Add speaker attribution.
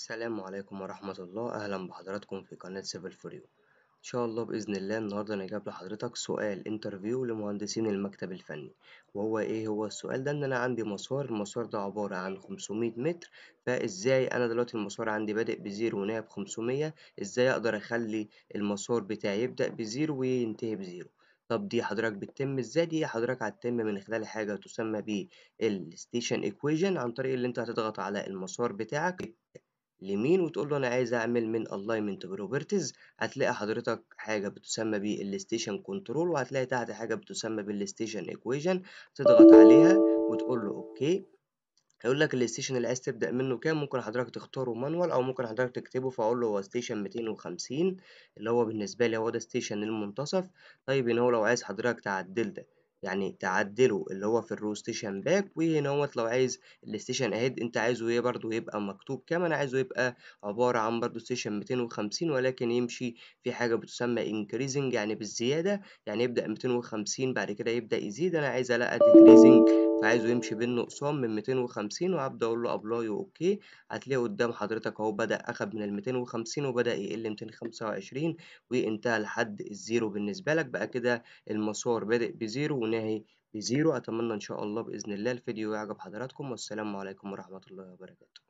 Speaker 1: السلام عليكم ورحمة الله أهلا بحضراتكم في قناة سيفل فوريو إن شاء الله بإذن الله النهاردة نجاب لحضرتك سؤال انترفيو لمهندسين المكتب الفني وهو إيه هو السؤال ده إن أنا عندي مسار المسار ده عبارة عن 500 متر فإزاي أنا دلوقتي المسار عندي بادئ بزيرو ونهاية بخمسمية إزاي أقدر أخلي المسار بتاعي يبدأ بزيرو وينتهي بزيرو طب دي حضرتك بتتم ازاي دي حضرتك هتتم من خلال حاجة تسمى بالستيشن ايكويجن عن طريق اللي انت هتضغط على المسار بتاعك لمين وتقول له انا عايز اعمل من الاينمنت بروبرتيز هتلاقي حضرتك حاجه بتسمى بالستيشن كنترول وهتلاقي تحت حاجه بتسمى بالستيشن ايكويشن تضغط عليها وتقول له اوكي هيقول لك الستيشن اللي عايز تبدا منه كام ممكن حضرتك تختاره مانوال او ممكن حضرتك تكتبه فاقول له هو ستيشن 250 اللي هو بالنسبه لي هو ده ستيشن المنتصف طيب ان هو لو عايز حضرتك تعدل ده يعني تعدله اللي هو في الرو ستيشن باك وهنا هو لو عايز الستيشن اهيد انت عايزه ايه برضو يبقى مكتوب كما انا عايزه يبقى عبارة عن برضو ستيشن 250 ولكن يمشي في حاجة بتسمى انكريزنج يعني بالزيادة يعني يبدأ 250 بعد كده يبدأ يزيد انا عايز الاقي decreasing فعايزه يمشي بين نقصان من 250 وهبدا اقول له ابلاي اوكي هتلاقي قدام حضرتك اهو بدا اخد من ال 250 وبدا يقل 225 وانتهى لحد الزيرو بالنسبه لك بقى كده المسار بادئ بزيرو وناهي بزيرو اتمنى ان شاء الله باذن الله الفيديو يعجب حضراتكم والسلام عليكم ورحمه الله وبركاته